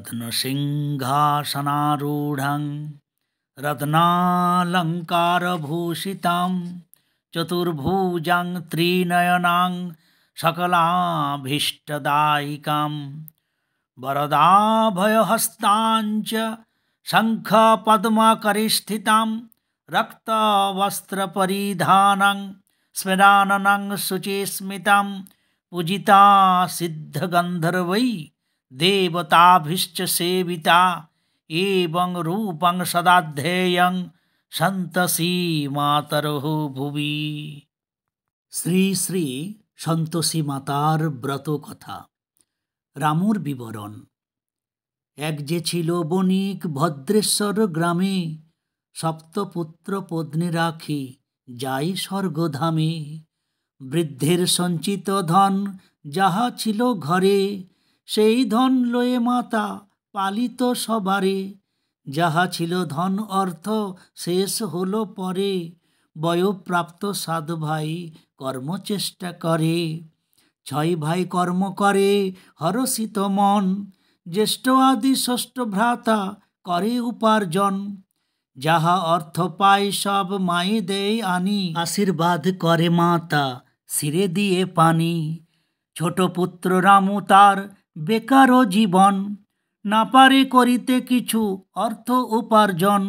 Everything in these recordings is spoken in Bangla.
रत्नसिंहासनारूढं रत्नालङ्कारभूषितां चतुर्भुजां त्रिनयनां सकलाभीष्टदायिकां वरदाभयहस्ताञ्च शङ्खपद्मकरिष्ठितां रक्तवस्त्रपरिधानं स्मिराननं शुचिस्मता पूजिता सिद्धगन्धर्वै দেবতাভিশ্চ সেবিতা এবং রূপং সদাধ্যেয়ং সন্তসী মাতরহ ভুবি শ্রী শ্রী সন্তোষী মাতার ব্রত কথা রামুর বিবরণ এক যে ছিল বণিক ভদ্রেশ্বর গ্রামে সপ্তপুত্র পত্নী রাখি যাই স্বর্গধামে বৃদ্ধের সঞ্চিত ধন যাহা ছিল ঘরে সেই ধন লয়ে মাতা পালিত সবারে যাহা ছিল ধন অর্থ শেষ হলো পরে বয়প্রাপ্ত সাত ভাই কর্মচেষ্টা করে ছয় ভাই কর্ম করে হরসিত মন জ্যেষ্ঠ আদি ষষ্ঠ ভ্রাতা করে উপার্জন যাহা অর্থ পায় সব মায়ে দেয় আনি আশীর্বাদ করে মাতা সিরে দিয়ে পানি ছোট পুত্র রামু তার বেকার জীবন না পারে করিতে কিছু অর্থ উপার্জন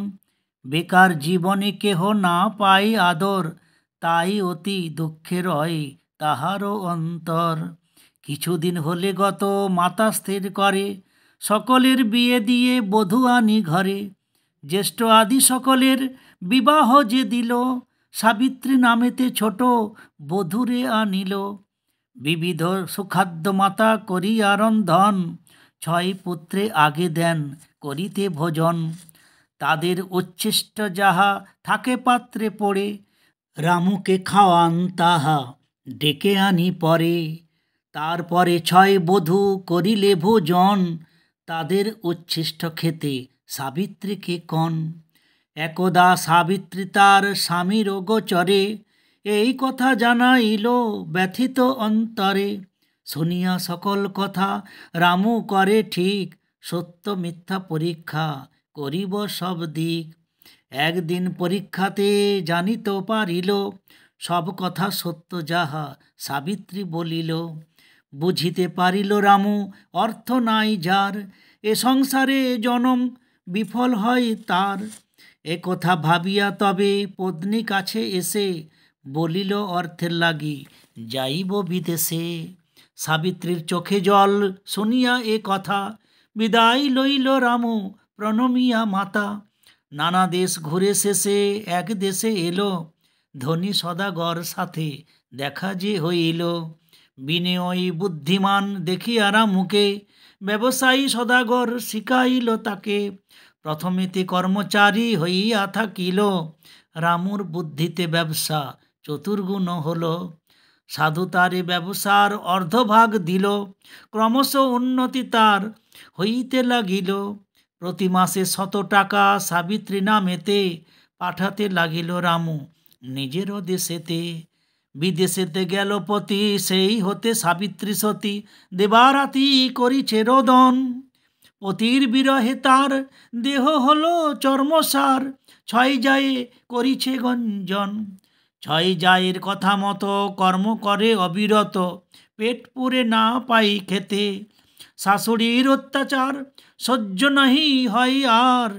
বেকার জীবনে কেহ না পায় আদর তাই অতি দুঃখে রয় তাহারও অন্তর কিছুদিন হলে গত মাতা স্থির করে সকলের বিয়ে দিয়ে বধূ আনি ঘরে জ্যেষ্ঠ আদি সকলের বিবাহ যে দিল সাবিত্রী নামেতে ছোট বধুরে আনিল বিবিধ সুখাদ্য মাতা করি আরন্ধন ছয় পুত্রে আগে দেন করিতে ভোজন তাদের উচ্ছিষ্ট যাহা থাকে পাত্রে পড়ে রামুকে খাওয়ান তাহা ডেকে আনি পরে তারপরে ছয় বধূ করিলে ভোজন তাদের উচ্ছিষ্ট খেতে সাবিত্রীকে কন একদা সাবিত্রী তার স্বামীর গোচরে এই কথা জানাইল ব্যথিত অন্তরে শুনিয়া সকল কথা রামু করে ঠিক সত্য মিথ্যা পরীক্ষা করিব সব দিক একদিন পরীক্ষাতে জানিত পারিল সব কথা সত্য যাহা সাবিত্রী বলিল বুঝিতে পারিল রামু অর্থ নাই যার এ সংসারে জনম বিফল হয় তার এ কথা ভাবিয়া তবে পত্নী কাছে এসে বলিল অর্থের লাগি যাইব বিদেশে সাবিত্রীর চোখে জল শুনিয়া এ কথা বিদায় লইল রামু প্রণমিয়া মাতা নানা দেশ ঘুরে শেষে এক দেশে এলো ধনী সদাগর সাথে দেখা যে হইল বিনিময়ী বুদ্ধিমান দেখিয়ারা মুখে ব্যবসায়ী সদাগর শিখাইল তাকে প্রথমেতে কর্মচারী হইয়া থাকিল রামুর বুদ্ধিতে ব্যবসা চতুর্গুণ হল সাধু তার ব্যবসার অর্ধভাগ দিল ক্রমশ উন্নতি তার হইতে লাগিল প্রতি মাসে শত টাকা সাবিত্রী নামেতে পাঠাতে লাগিল রামু নিজেরও দেশেতে বিদেশেতে গেল পতি সেই হতে সাবিত্রী সতী দেবারাতি করিছে রোদন পতির বিরহে তার দেহ হল চর্মসার ছয় যায় করিছে গঞ্জন ছয় জায়ের কথা মতো কর্ম করে অবিরত পেট পুরে না পাই খেতে শাশুড়ির অত্যাচার সহ্য নাহি হয় আর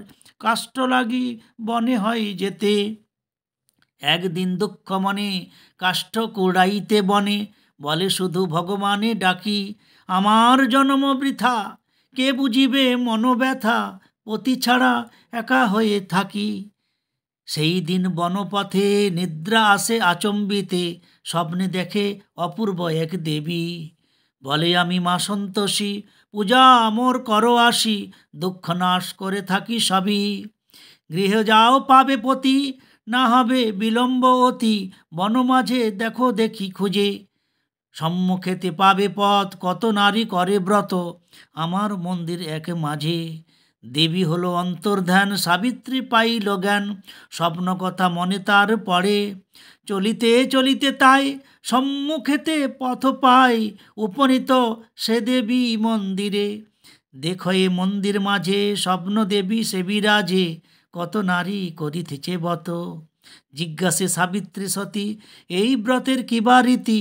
কাষ্ট লাগি বনে হয় যেতে একদিন দুঃখ মনে কাষ্ঠ কুড়াইতে বনে বলে শুধু ভগবানে ডাকি আমার জন্ম বৃথা কে বুঝিবে মনোব্যথা পতি ছাড়া একা হয়ে থাকি সেই দিন বনপথে নিদ্রা আসে আচম্বিতে স্বপ্নে দেখে অপূর্ব এক দেবী বলে আমি মা সন্তোষী পূজা আমর করো আসি দুঃখ নাশ করে থাকি সবই গৃহে যাও পাবে পতি না হবে বিলম্ব অতি মাঝে দেখো দেখি খুঁজে সম্মুখেতে পাবে পথ কত নারী করে ব্রত আমার মন্দির এক মাঝে দেবী হলো অন্তর্ধান সাবিত্রী পাইল জ্ঞান স্বপ্ন কথা মনে তার পড়ে চলিতে চলিতে তাই সম্মুখেতে পথ পাই উপনীত সে দেবী মন্দিরে দেখো এ মন্দির মাঝে স্বপ্ন দেবী সে বিরাজে কত নারী করিতেছে বত জিজ্ঞাসে সাবিত্রী সতী এই ব্রতের কিবা রীতি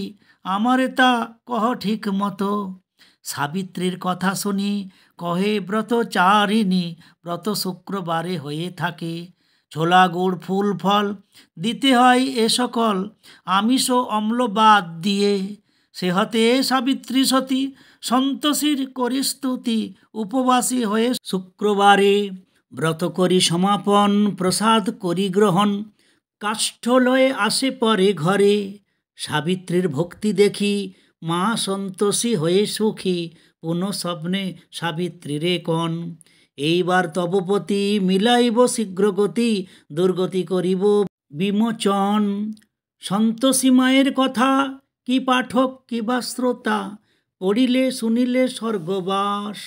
আমারে তা কহ ঠিক মতো সাবিত্রীর কথা শুনি কহে ব্রত চারিণী ব্রত শুক্রবারে হয়ে থাকে ছোলা গুড় ফুল ফল দিতে হয় এ সকল আমিষ ও বাদ দিয়ে সে হতে সাবিত্রী সতী সন্তোষীর করি স্তুতি উপবাসী হয়ে শুক্রবারে ব্রত করি সমাপন প্রসাদ করি গ্রহণ কাষ্ঠ লয়ে আসে পরে ঘরে সাবিত্রীর ভক্তি দেখি মা সন্তোষী হয়ে সুখী পুনঃ স্বপ্নে সাবিত্রী রে কন এইবার তবপতি মিলাইব শীঘ্র গতি দুর্গতি করিব বিমোচন সন্তোষী মায়ের কথা কি পাঠক কি বা শ্রোতা পড়িলে শুনিলে স্বর্গবাস